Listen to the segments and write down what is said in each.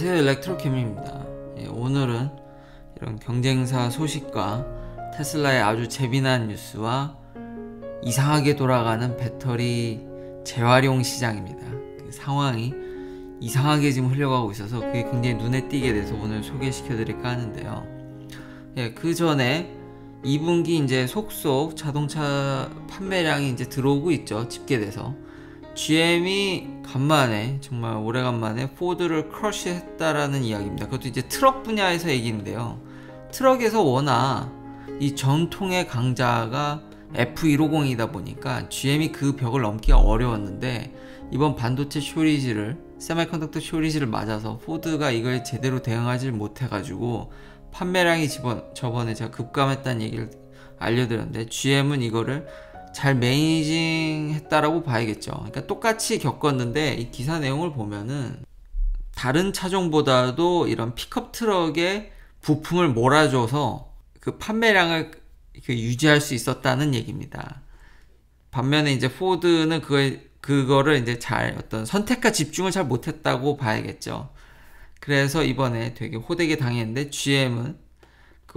안녕하세요 일렉트로캠입니다 예, 오늘은 이런 경쟁사 소식과 테슬라의 아주 재미난 뉴스와 이상하게 돌아가는 배터리 재활용 시장입니다 그 상황이 이상하게 지금 흘려가고 있어서 그게 굉장히 눈에 띄게 돼서 오늘 소개시켜 드릴까 하는데요 예, 그 전에 2분기 이제 속속 자동차 판매량이 이제 들어오고 있죠 집계돼서 GM이 간만에 정말 오래간만에 포드를 크러쉬했다라는 이야기입니다. 그것도 이제 트럭 분야에서 얘기인데요. 트럭에서 워낙 이 전통의 강자가 F150이다 보니까 GM이 그 벽을 넘기가 어려웠는데 이번 반도체 쇼리지를 세마이컨덕터 쇼리지를 맞아서 포드가 이걸 제대로 대응하지 못해가지고 판매량이 저번에 제가 급감했다는 얘기를 알려드렸는데 GM은 이거를 잘 매니징 했다라고 봐야겠죠. 그러니까 똑같이 겪었는데 이 기사 내용을 보면은 다른 차종보다도 이런 픽업 트럭에 부품을 몰아줘서 그 판매량을 유지할 수 있었다는 얘기입니다. 반면에 이제 포드는 그 그거를 이제 잘 어떤 선택과 집중을 잘 못했다고 봐야겠죠. 그래서 이번에 되게 호되게 당했는데 GM은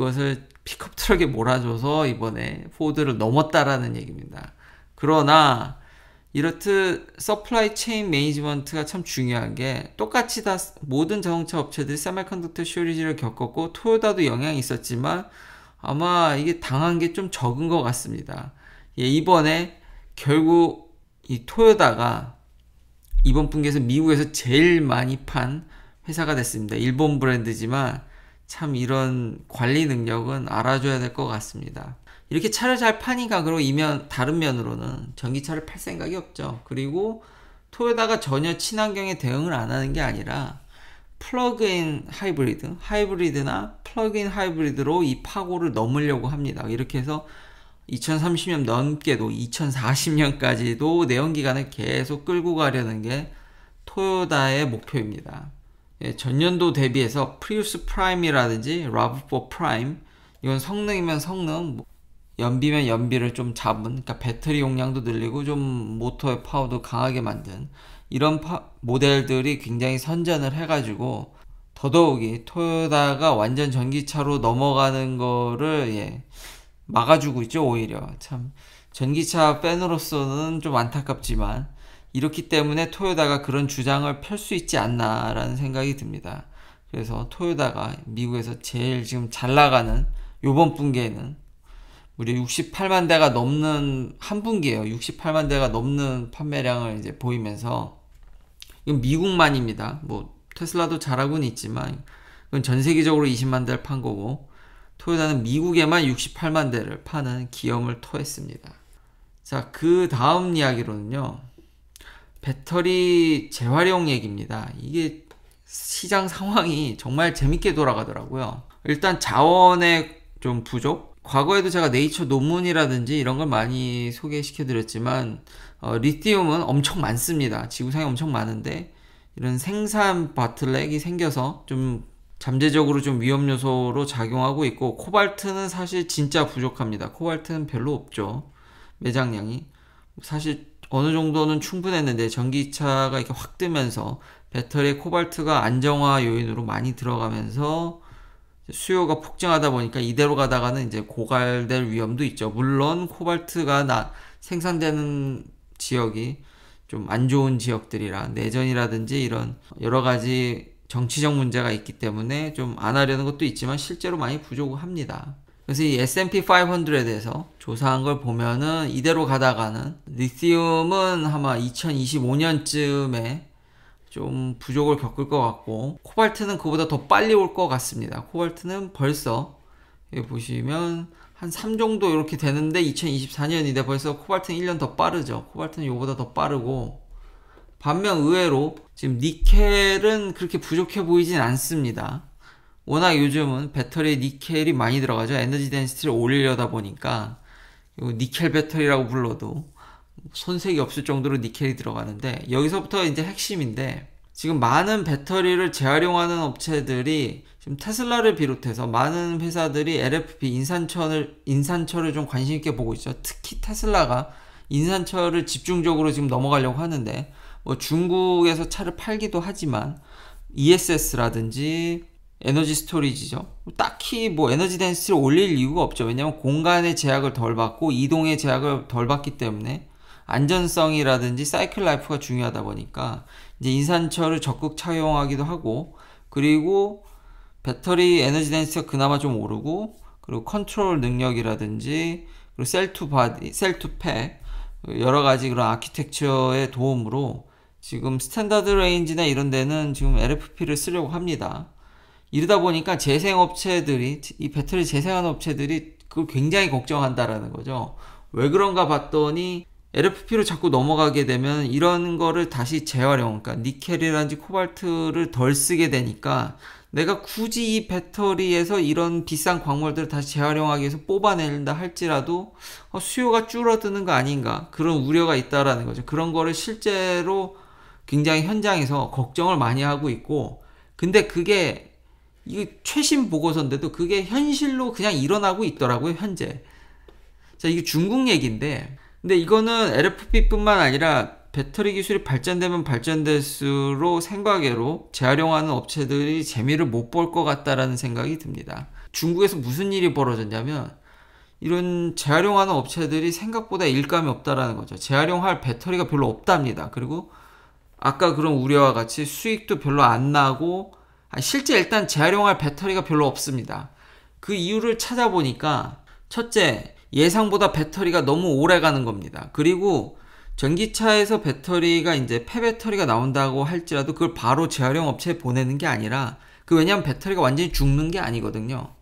그것을 픽업 트럭에 몰아줘서 이번에 포드를 넘었다라는 얘기입니다. 그러나 이렇듯 서플라이 체인 매니지먼트가 참 중요한 게 똑같이 다 모든 자동차 업체들이 세미컨덕터 쇼리지를 겪었고 토요다도 영향이 있었지만 아마 이게 당한 게 좀 적은 것 같습니다. 예, 이번에 결국 이 토요다가 이번 분기에서 미국에서 제일 많이 판 회사가 됐습니다. 일본 브랜드지만 참 이런 관리 능력은 알아줘야 될 것 같습니다. 이렇게 차를 잘 파니까 그리고 이면 다른 면으로는 전기차를 팔 생각이 없죠. 그리고 토요다가 전혀 친환경에 대응을 안 하는 게 아니라 플러그인 하이브리드, 하이브리드나 플러그인 하이브리드로 이 파고를 넘으려고 합니다. 이렇게 해서 2030년 넘게도 2040년까지도 내연기관을 계속 끌고 가려는 게 토요다의 목표입니다. 예, 전년도 대비해서 프리우스 프라임이라든지 라브4 프라임 이건 성능이면 성능 뭐 연비면 연비를 좀 잡은 그러니까 배터리 용량도 늘리고 좀 모터의 파워도 강하게 만든 이런 파, 모델들이 굉장히 선전을 해가지고 더더욱이 토요다가 완전 전기차로 넘어가는 거를 예, 막아주고 있죠 오히려 참 전기차 팬으로서는 좀 안타깝지만 이렇기 때문에 토요다가 그런 주장을 펼 수 있지 않나라는 생각이 듭니다. 그래서 토요다가 미국에서 제일 지금 잘 나가는 요번 분기에는 무려 68만 대가 넘는 한 분기에요. 68만 대가 넘는 판매량을 이제 보이면서 이건 미국만입니다. 뭐 테슬라도 잘하고는 있지만 이건 전 세계적으로 20만 대를 판 거고 토요다는 미국에만 68만 대를 파는 기염을 토했습니다. 자, 그 다음 이야기로는요. 배터리 재활용 얘기입니다. 이게 시장 상황이 정말 재밌게 돌아가더라고요. 일단 자원의 좀 부족? 과거에도 제가 네이처 논문이라든지 이런 걸 많이 소개시켜 드렸지만 어, 리튬은 엄청 많습니다. 지구상에 엄청 많은데 이런 생산 바틀렉이 생겨서 좀 잠재적으로 좀 위험 요소로 작용하고 있고 코발트는 사실 진짜 부족합니다. 코발트는 별로 없죠. 매장량이 사실 어느 정도는 충분했는데 전기차가 이렇게 확 뜨면서 배터리 코발트가 안정화 요인으로 많이 들어가면서 수요가 폭증하다 보니까 이대로 가다가는 이제 고갈될 위험도 있죠. 물론 코발트가 나, 생산되는 지역이 좀 안 좋은 지역들이라 내전이라든지 이런 여러 가지 정치적 문제가 있기 때문에 좀 안 하려는 것도 있지만 실제로 많이 부족합니다. 그래서 이 S&P 500에 대해서 조사한 걸 보면은 이대로 가다가는 리튬은 아마 2025년쯤에 좀 부족을 겪을 것 같고 코발트는 그보다 더 빨리 올 것 같습니다. 코발트는 벌써 여기 보시면 한 3 정도 이렇게 되는데 2024년인데 벌써 코발트는 1년 더 빠르죠. 코발트는 요보다 더 빠르고 반면 의외로 지금 니켈은 그렇게 부족해 보이진 않습니다. 워낙 요즘은 배터리에 니켈이 많이 들어가죠. 에너지 덴시티를 올리려다 보니까 니켈 배터리라고 불러도 손색이 없을 정도로 니켈이 들어가는데 여기서부터 이제 핵심인데 지금 많은 배터리를 재활용하는 업체들이 지금 테슬라를 비롯해서 많은 회사들이 LFP 인산철을 인산철을 좀 관심 있게 보고 있죠. 특히 테슬라가 인산철을 집중적으로 지금 넘어가려고 하는데 뭐 중국에서 차를 팔기도 하지만 ESS라든지 에너지 스토리지죠. 딱히 뭐 에너지 덴스를 올릴 이유가 없죠. 왜냐면 공간의 제약을 덜 받고 이동의 제약을 덜 받기 때문에 안전성이라든지 사이클 라이프가 중요하다 보니까 이제 인산철을 적극 차용하기도 하고 그리고 배터리 에너지 덴스가 그나마 좀 오르고 그리고 컨트롤 능력이라든지 그리고 셀 투 바디, 셀투 팩 여러 가지 그런 아키텍처의 도움으로 지금 스탠다드 레인지나 이런 데는 지금 LFP를 쓰려고 합니다. 이러다 보니까 재생업체들이 이 배터리 재생하는 업체들이 그걸 굉장히 걱정한다라는 거죠. 왜 그런가 봤더니 LFP로 자꾸 넘어가게 되면 이런 거를 다시 재활용, 그러니까 니켈이라든지 코발트를 덜 쓰게 되니까 내가 굳이 이 배터리에서 이런 비싼 광물들을 다시 재활용하기 위해서 뽑아낸다 할지라도 어, 수요가 줄어드는 거 아닌가 그런 우려가 있다라는 거죠. 그런 거를 실제로 굉장히 현장에서 걱정을 많이 하고 있고 근데 그게 이게 최신 보고서인데도 그게 현실로 그냥 일어나고 있더라고요, 현재. 자, 이게 중국 얘기인데. 근데 이거는 LFP뿐만 아니라 배터리 기술이 발전되면 발전될수록 생과계로 재활용하는 업체들이 재미를 못 볼 것 같다라는 생각이 듭니다. 중국에서 무슨 일이 벌어졌냐면 이런 재활용하는 업체들이 생각보다 일감이 없다라는 거죠. 재활용할 배터리가 별로 없답니다. 그리고 아까 그런 우려와 같이 수익도 별로 안 나고 아, 실제 일단 재활용할 배터리가 별로 없습니다. 그 이유를 찾아보니까 첫째, 예상보다 배터리가 너무 오래 가는 겁니다. 그리고 전기차에서 배터리가 이제 폐배터리가 나온다고 할지라도 그걸 바로 재활용 업체에 보내는 게 아니라 그 왜냐면 배터리가 완전히 죽는 게 아니거든요.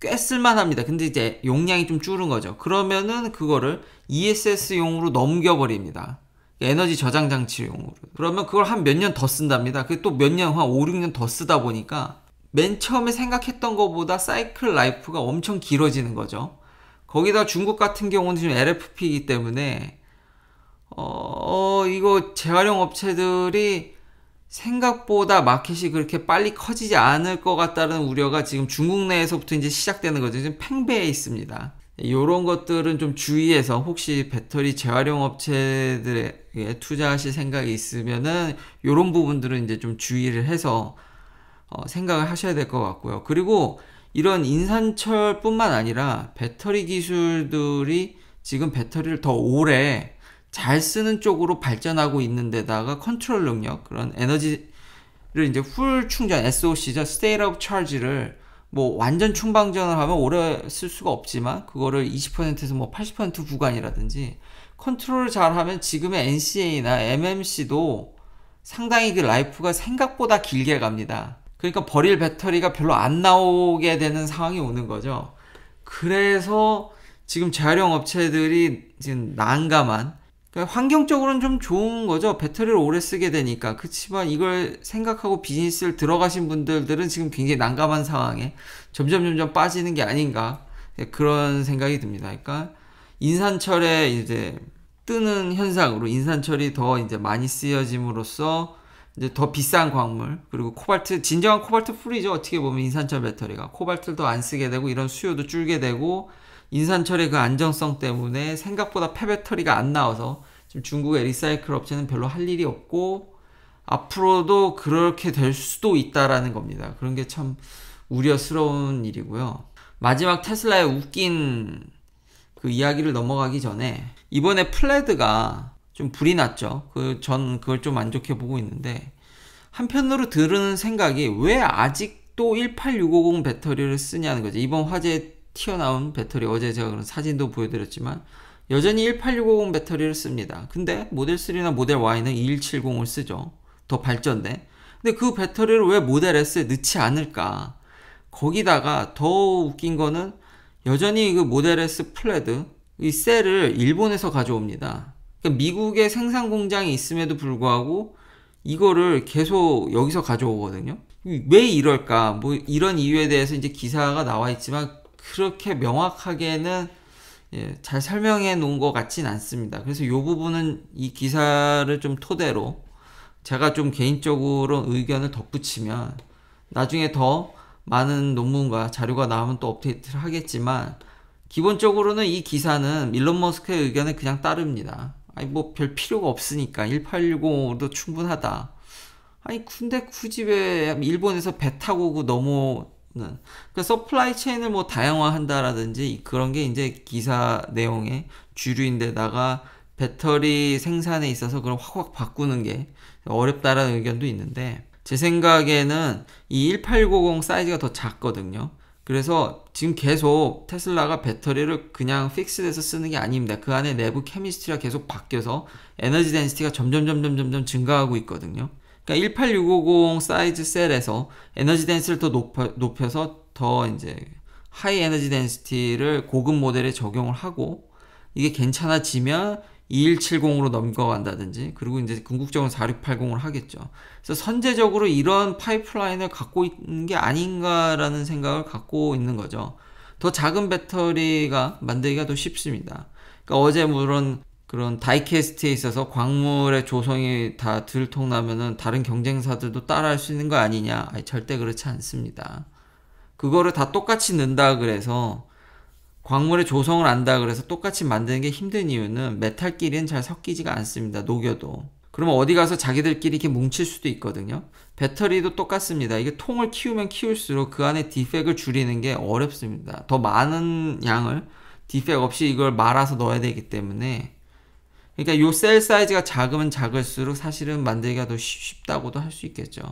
꽤 쓸만합니다. 근데 이제 용량이 좀 줄은 거죠. 그러면은 그거를 ESS용으로 넘겨버립니다. 에너지 저장 장치용으로. 그러면 그걸 한 몇 년 더 쓴답니다. 그게 또 몇 년, 한 5, 6년 더 쓰다 보니까 맨 처음에 생각했던 것보다 사이클 라이프가 엄청 길어지는 거죠. 거기다 중국 같은 경우는 지금 LFP이기 때문에 어, 어, 이거 재활용 업체들이 생각보다 마켓이 그렇게 빨리 커지지 않을 것 같다는 우려가 지금 중국 내에서부터 이제 시작되는 거죠. 지금 팽배해 있습니다. 이런 것들은 좀 주의해서 혹시 배터리 재활용 업체들에 투자하실 생각이 있으면은 이런 부분들은 이제 좀 주의를 해서 어, 생각을 하셔야 될 것 같고요. 그리고 이런 인산철뿐만 아니라 배터리 기술들이 지금 배터리를 더 오래 잘 쓰는 쪽으로 발전하고 있는데다가 컨트롤 능력 그런 에너지를 이제 풀 충전 SOC죠 State of Charge를 뭐 완전 충방전을 하면 오래 쓸 수가 없지만 그거를 20%에서 뭐 80% 구간이라든지 컨트롤을 잘하면 지금의 NCA나 MMC도 상당히 그 라이프가 생각보다 길게 갑니다. 그러니까 버릴 배터리가 별로 안 나오게 되는 상황이 오는 거죠. 그래서 지금 재활용 업체들이 지금 난감한 그러니까 환경적으로는 좀 좋은 거죠. 배터리를 오래 쓰게 되니까. 그렇지만 이걸 생각하고 비즈니스를 들어가신 분들들은 지금 굉장히 난감한 상황에 점점 점점 빠지는 게 아닌가 예, 그런 생각이 듭니다. 그러니까 인산철에 이제 뜨는 현상으로 인산철이 더 이제 많이 쓰여짐으로써 이제 더 비싼 광물 그리고 코발트 진정한 코발트 풀이죠 어떻게 보면 인산철 배터리가 코발트도안 쓰게 되고 이런 수요도 줄게 되고 인산철의 그 안정성 때문에 생각보다 폐배터리가 안 나와서 지금 중국의 리사이클 업체는 별로 할 일이 없고 앞으로도 그렇게 될 수도 있다라는 겁니다. 그런 게 참 우려스러운 일이고요. 마지막 테슬라의 웃긴 그 이야기를 넘어가기 전에 이번에 플레드가 좀 불이 났죠. 그 전 그걸 좀안 좋게 보고 있는데 한편으로 들은 생각이 왜 아직도 18650 배터리를 쓰냐는 거죠. 이번 화재 튀어나온 배터리 어제 제가 그런 사진도 보여드렸지만 여전히 18650 배터리를 씁니다. 근데 모델 3나 모델 Y는 2170을 쓰죠. 더 발전돼. 근데 그 배터리를 왜 모델 S에 넣지 않을까? 거기다가 더 웃긴 거는 여전히 그 모델 S 플레드 이 셀을 일본에서 가져옵니다. 그러니까 미국의 생산 공장이 있음에도 불구하고 이거를 계속 여기서 가져오거든요. 왜 이럴까? 뭐 이런 이유에 대해서 이제 기사가 나와 있지만 그렇게 명확하게는 예, 잘 설명해 놓은 것 같진 않습니다. 그래서 이 부분은 이 기사를 좀 토대로 제가 좀 개인적으로 의견을 덧붙이면 나중에 더 많은 논문과 자료가 나오면 또 업데이트를 하겠지만 기본적으로는 이 기사는 일론 머스크의 의견에 그냥 따릅니다. 아니 뭐 별 필요가 없으니까 1810도 충분하다. 아니 근데 굳이 왜 일본에서 배 타고 그 넘어 는 네. 그러니까 서플라이 체인을 뭐 다양화한다라든지 그런 게 이제 기사 내용의 주류인데다가 배터리 생산에 있어서 그럼 확확 바꾸는 게 어렵다라는 의견도 있는데 제 생각에는 이 18900 사이즈가 더 작거든요. 그래서 지금 계속 테슬라가 배터리를 그냥 픽스돼서 쓰는 게 아닙니다. 그 안에 내부 케미스트리가 계속 바뀌어서 에너지 덴시티가 점점 점점 점점 증가하고 있거든요. 그러니까 18650 사이즈 셀에서 에너지 댄스를더 높여, 서더 이제 하이 에너지 댄스티를 고급 모델에 적용을 하고 이게 괜찮아지면 2170으로 넘겨간다든지 그리고 이제 궁극적으로 4680을 하겠죠. 그래서 선제적으로 이런 파이프라인을 갖고 있는 게 아닌가라는 생각을 갖고 있는 거죠. 더 작은 배터리가 만들기가 더 쉽습니다. 그러니까 어제 물론 그런 다이캐스트에 있어서 광물의 조성이 다 들통나면은 다른 경쟁사들도 따라할 수 있는 거 아니냐? 아니, 절대 그렇지 않습니다. 그거를 다 똑같이 넣는다 그래서 광물의 조성을 안다 그래서 똑같이 만드는 게 힘든 이유는 메탈끼리는 잘 섞이지가 않습니다. 녹여도. 그러면 어디 가서 자기들끼리 이렇게 뭉칠 수도 있거든요. 배터리도 똑같습니다. 이게 통을 키우면 키울수록 그 안에 디펙을 줄이는 게 어렵습니다. 더 많은 양을 디펙 없이 이걸 말아서 넣어야 되기 때문에 그러니까 요 셀 사이즈가 작으면 작을수록 사실은 만들기가 더 쉽다고도 할 수 있겠죠.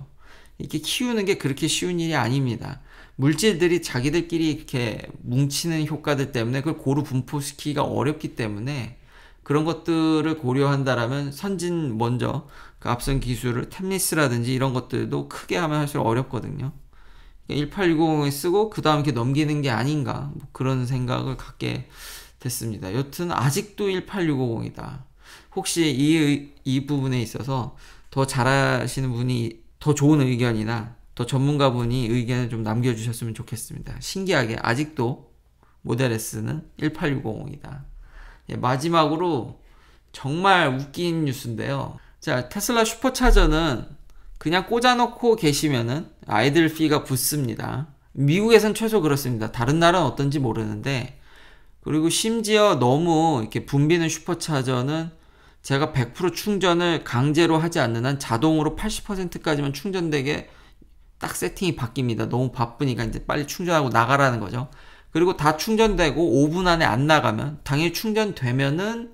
이렇게 키우는 게 그렇게 쉬운 일이 아닙니다. 물질들이 자기들끼리 이렇게 뭉치는 효과들 때문에 그걸 고루 분포시키기가 어렵기 때문에 그런 것들을 고려한다라면 선진 먼저 그 앞선 기술을 템리스라든지 이런 것들도 크게 하면 할수록 어렵거든요. 1860을 그러니까 쓰고 그 다음 이렇게 넘기는 게 아닌가 뭐 그런 생각을 갖게 됐습니다. 여튼 아직도 18650이다. 혹시 이, 이 부분에 있어서 더 잘하시는 분이 더 좋은 의견이나 더 전문가분이 의견을 좀 남겨주셨으면 좋겠습니다. 신기하게 아직도 모델 S는 18650이다. 예, 마지막으로 정말 웃긴 뉴스인데요. 자, 테슬라 슈퍼차저는 그냥 꽂아놓고 계시면은 아이들 피가 붙습니다. 미국에선 최소 그렇습니다. 다른 나라는 어떤지 모르는데 그리고 심지어 너무 이렇게 붐비는 슈퍼차저는 제가 100% 충전을 강제로 하지 않는 한 자동으로 80%까지만 충전되게 딱 세팅이 바뀝니다. 너무 바쁘니까 이제 빨리 충전하고 나가라는 거죠. 그리고 다 충전되고 5분 안에 안 나가면 당연히 충전되면은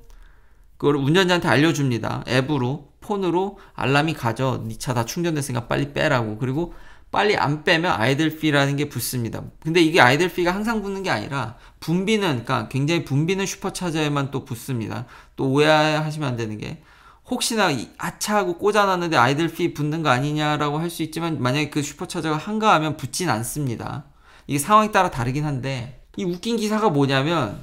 그걸 운전자한테 알려줍니다. 앱으로 폰으로 알람이 가죠. 네차다 충전됐으니까 빨리 빼라고. 그리고 빨리 안 빼면 아이들피라는 게 붙습니다. 근데 이게 아이들피가 항상 붙는 게 아니라 분비는 그러니까 굉장히 분비는 슈퍼차저에만 또 붙습니다. 또 오해하시면 안 되는 게 혹시나 아차하고 꽂아놨는데 아이들 피 붙는 거 아니냐라고 할 수 있지만 만약에 그 슈퍼차저가 한가하면 붙진 않습니다. 이게 상황에 따라 다르긴 한데 이 웃긴 기사가 뭐냐면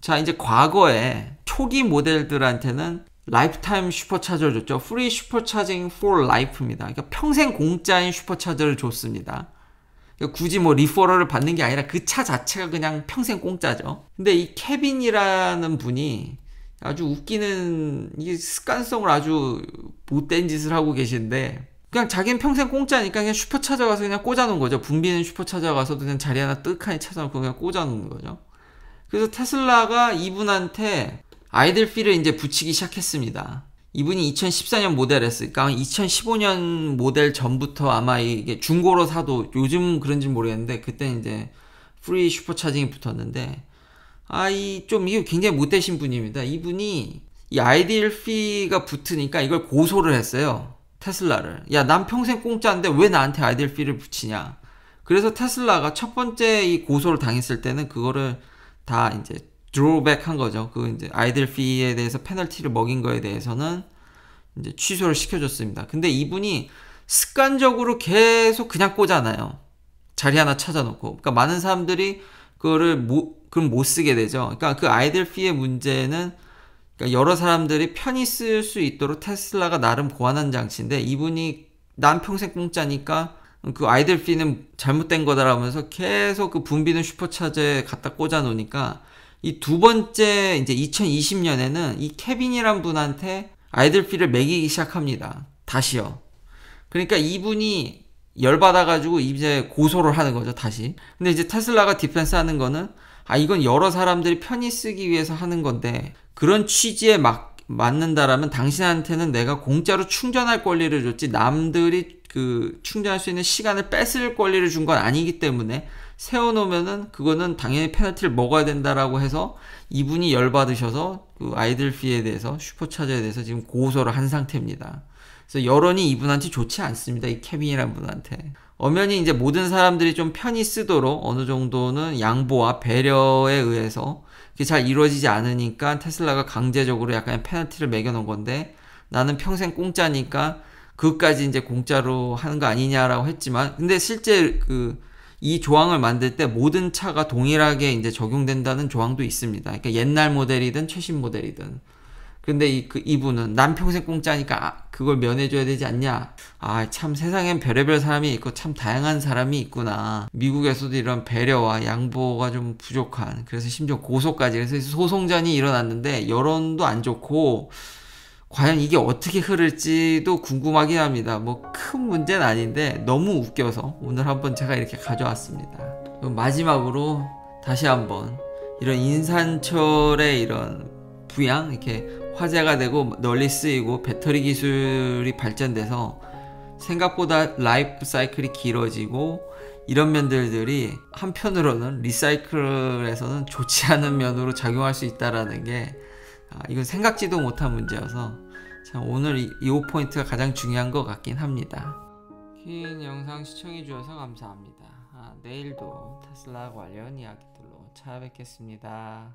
자 이제 과거에 초기 모델들한테는 라이프타임 슈퍼차저를 줬죠. 프리 슈퍼차징 f 라이프입니다 그러니까 평생 공짜인 슈퍼차저를 줬습니다. 그러니까 굳이 뭐리퍼러를 받는 게 아니라 그 차 자체가 그냥 평생 공짜죠. 근데 이 케빈이라는 분이 아주 웃기는 이 습관성을 아주 못된 짓을 하고 계신데 그냥 자기는 평생 공짜니까 그냥 슈퍼 찾아가서 그냥 꽂아놓은 거죠. 분비는 슈퍼 찾아가서 그냥 자리 하나 뜨하니 찾아놓고 그냥 꽂아놓은 거죠. 그래서 테슬라가 이분한테 아이들피를 이제 붙이기 시작했습니다. 이분이 2014년 모델 했으니까 2015년 모델 전부터 아마 이게 중고로 사도 요즘 그런지 모르겠는데 그때 이제 프리 슈퍼 차징이 붙었는데 아이 좀 이거 굉장히 못되신 분입니다. 이분이 이 아이디일 피가 붙으니까 이걸 고소를 했어요. 테슬라를. 야, 난 평생 공짜인데 왜 나한테 아이디일 피를 붙이냐. 그래서 테슬라가 첫 번째 이 고소를 당했을 때는 그거를 다 이제 드로백 한 거죠. 그 이제 아이들 피에 대해서 페널티를 먹인 거에 대해서는 이제 취소를 시켜줬습니다. 근데 이분이 습관적으로 계속 그냥 꼬잖아요. 자리 하나 찾아놓고. 그러니까 많은 사람들이 그거를 모, 그럼 못 쓰게 되죠. 그러니까 그 아이들 피의 문제는 그러니까 여러 사람들이 편히 쓸 수 있도록 테슬라가 나름 보완한 장치인데 이분이 난 평생 공짜니까 그 아이들 피는 잘못된 거다라면서 계속 그 분비는 슈퍼차저에 갖다 꽂아 놓으니까 이 두 번째 이제 2020년에는 이 케빈이란 분한테 아이들 피를 매기기 시작합니다. 다시요. 그러니까 이분이 열받아가지고 이제 고소를 하는 거죠, 다시. 근데 이제 테슬라가 디펜스 하는 거는 아 이건 여러 사람들이 편히 쓰기 위해서 하는 건데 그런 취지에 막 맞는다라면 당신한테는 내가 공짜로 충전할 권리를 줬지 남들이 그 충전할 수 있는 시간을 뺏을 권리를 준 건 아니기 때문에 세워놓으면은 그거는 당연히 페널티를 먹어야 된다라고 해서 이분이 열받으셔서 그 아이들피에 대해서 슈퍼차저에 대해서 지금 고소를 한 상태입니다. 그래서 여론이 이분한테 좋지 않습니다. 이케빈이란 분한테. 엄연히 이제 모든 사람들이 좀 편히 쓰도록 어느 정도는 양보와 배려에 의해서 그게 잘 이루어지지 않으니까 테슬라가 강제적으로 약간 의 페널티를 매겨놓은 건데 나는 평생 공짜니까 그것까지 이제 공짜로 하는 거 아니냐라고 했지만 근데 실제 그이 조항을 만들 때 모든 차가 동일하게 이제 적용된다는 조항도 있습니다. 그러니까 옛날 모델이든 최신 모델이든. 근데 이, 그, 이분은 남 평생 공짜니까 아, 그걸 면해줘야 되지 않냐. 아, 참 세상엔 별의별 사람이 있고 참 다양한 사람이 있구나. 미국에서도 이런 배려와 양보가 좀 부족한. 그래서 심지어 고소까지. 그래서 소송전이 일어났는데 여론도 안 좋고 과연 이게 어떻게 흐를지도 궁금하긴 합니다. 뭐 큰 문제는 아닌데 너무 웃겨서 오늘 한번 제가 이렇게 가져왔습니다. 마지막으로 다시 한번 이런 인산철의 이런 부양 이렇게 화제가 되고 널리 쓰이고 배터리 기술이 발전돼서 생각보다 라이프 사이클이 길어지고 이런 면들들이 한편으로는 리사이클에서는 좋지 않은 면으로 작용할 수 있다라는 게 아, 이건 생각지도 못한 문제여서 자, 오늘 이, 이 포인트가 가장 중요한 것 같긴 합니다. 긴 영상 시청해주셔서 감사합니다. 아, 내일도 테슬라 관련 이야기들로 찾아뵙겠습니다.